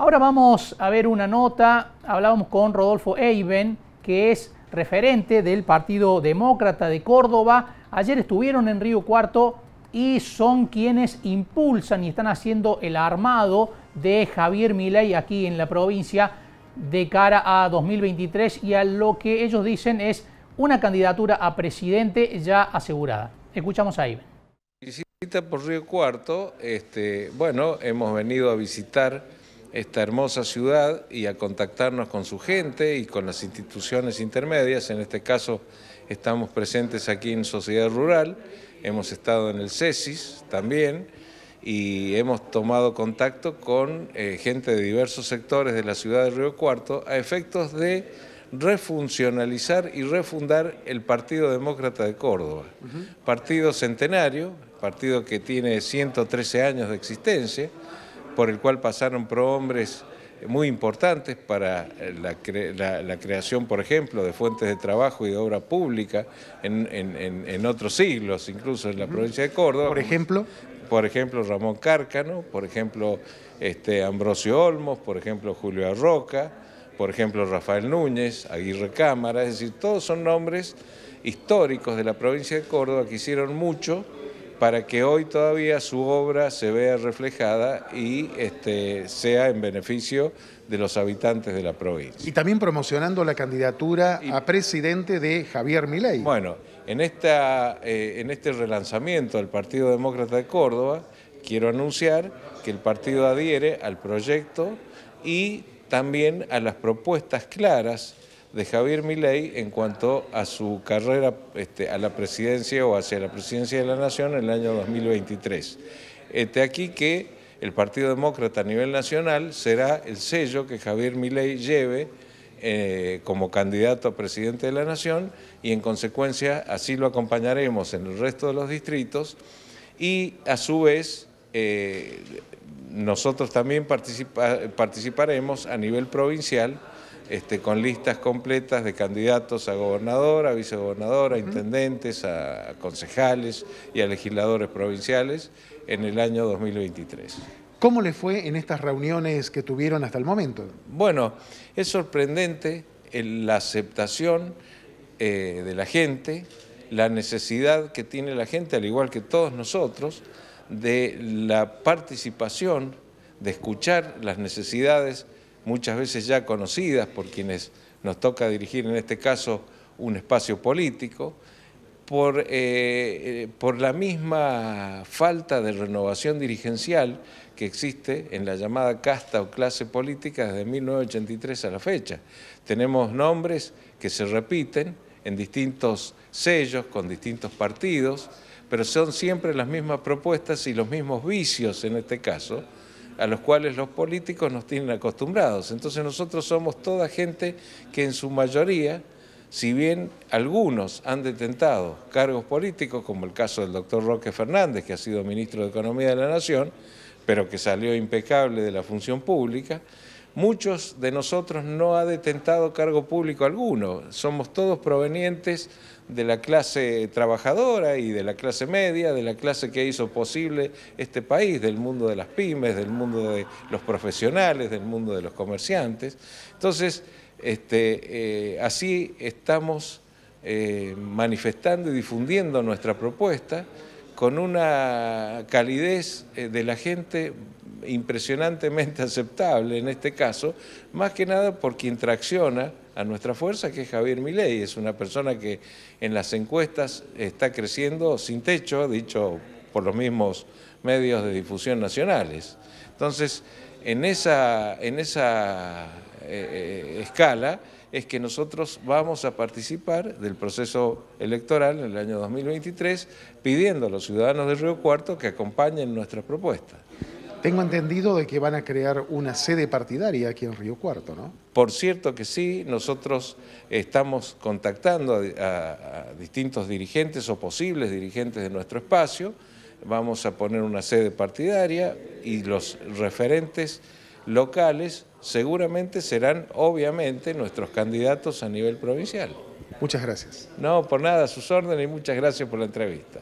Ahora vamos a ver una nota, hablábamos con Rodolfo Eiben, que es referente del Partido Demócrata de Córdoba. Ayer estuvieron en Río Cuarto y son quienes impulsan y están haciendo el armado de Javier Milei aquí en la provincia de cara a 2023 y a lo que ellos dicen es una candidatura a presidente ya asegurada. Escuchamos a eiben. Visita por Río Cuarto, este, bueno, hemos venido a visitar esta hermosa ciudad y a contactarnos con su gente y con las instituciones intermedias. En este caso estamos presentes aquí en Sociedad Rural, hemos estado en el CESIS también y hemos tomado contacto con eh, gente de diversos sectores de la ciudad de Río Cuarto a efectos de refuncionalizar y refundar el Partido Demócrata de Córdoba. Partido centenario, partido que tiene 113 años de existencia, por el cual pasaron prohombres muy importantes para eh, la, creación, por ejemplo, de fuentes de trabajo y de obra pública en, otros siglos, incluso en la provincia de Córdoba. Por ejemplo. Por ejemplo, Ramón Cárcano, por ejemplo, este, Ambrosio Olmos, por ejemplo, Julio Arroca, por ejemplo, Rafael Núñez, Aguirre Cámara, es decir, todos son nombres históricos de la provincia de Córdoba que hicieron mucho para que hoy todavía su obra se vea reflejada y este, sea en beneficio de los habitantes de la provincia. Y también promocionando la candidatura a presidente de Javier Milei. Bueno, en, esta, eh, en este relanzamiento del Partido Demócrata de Córdoba, quiero anunciar que el partido adhiere al proyecto y también a las propuestas claras de Javier Milei en cuanto a su carrera este, a la presidencia o hacia la presidencia de la Nación en el año 2023. Este, aquí que el Partido Demócrata a nivel nacional será el sello que Javier Milei lleve eh, como candidato a presidente de la Nación y en consecuencia así lo acompañaremos en el resto de los distritos y a su vez eh, nosotros también participaremos a nivel provincial este, con listas completas de candidatos a gobernador, a vicegobernador, a intendentes, a concejales y a legisladores provinciales en el año 2023. ¿Cómo le fue en estas reuniones que tuvieron hasta el momento? Bueno, es sorprendente eh, la aceptación eh, de la gente, la necesidad que tiene la gente, al igual que todos nosotros, de la participación, de escuchar las necesidades muchas veces ya conocidas por quienes nos toca dirigir en este caso un espacio político, eh, eh, por, la misma falta de renovación dirigencial que existe en la llamada casta o clase política desde 1983 a la fecha. Tenemos nombres que se repiten en distintos sellos, con distintos partidos, pero son siempre las mismas propuestas y los mismos vicios en este caso, a los cuales los políticos nos tienen acostumbrados. Entonces nosotros somos toda gente que en su mayoría, si bien algunos han detentado cargos políticos, como el caso del doctor Roque Fernández, que ha sido ministro de Economía de la Nación, pero que salió impecable de la función pública, Muchos de nosotros no ha detentado cargo público alguno, somos todos provenientes de la clase trabajadora y de la clase media, de la clase que hizo posible este país, del mundo de las pymes, del mundo de los profesionales, del mundo de los comerciantes. Entonces, este, eh, así estamos eh, manifestando y difundiendo nuestra propuesta con una calidez eh, de la gente impresionantemente aceptable en este caso, más que nada por quien tracciona a nuestra fuerza, que es Javier Milei, es una persona que en las encuestas está creciendo sin techo, dicho por los mismos medios de difusión nacionales. Entonces, en esa, en esa eh, eh, escala es que nosotros vamos a participar del proceso electoral en el año 2023 pidiendo a los ciudadanos de Río Cuarto que acompañen nuestras propuestas. Tengo entendido de que van a crear una sede partidaria aquí en Río Cuarto, ¿no? Por cierto que sí, nosotros estamos contactando a, distintos dirigentes o posibles dirigentes de nuestro espacio, vamos a poner una sede partidaria y los referentes locales seguramente serán obviamente nuestros candidatos a nivel provincial. Muchas gracias. No, por nada, sus órdenes y muchas gracias por la entrevista.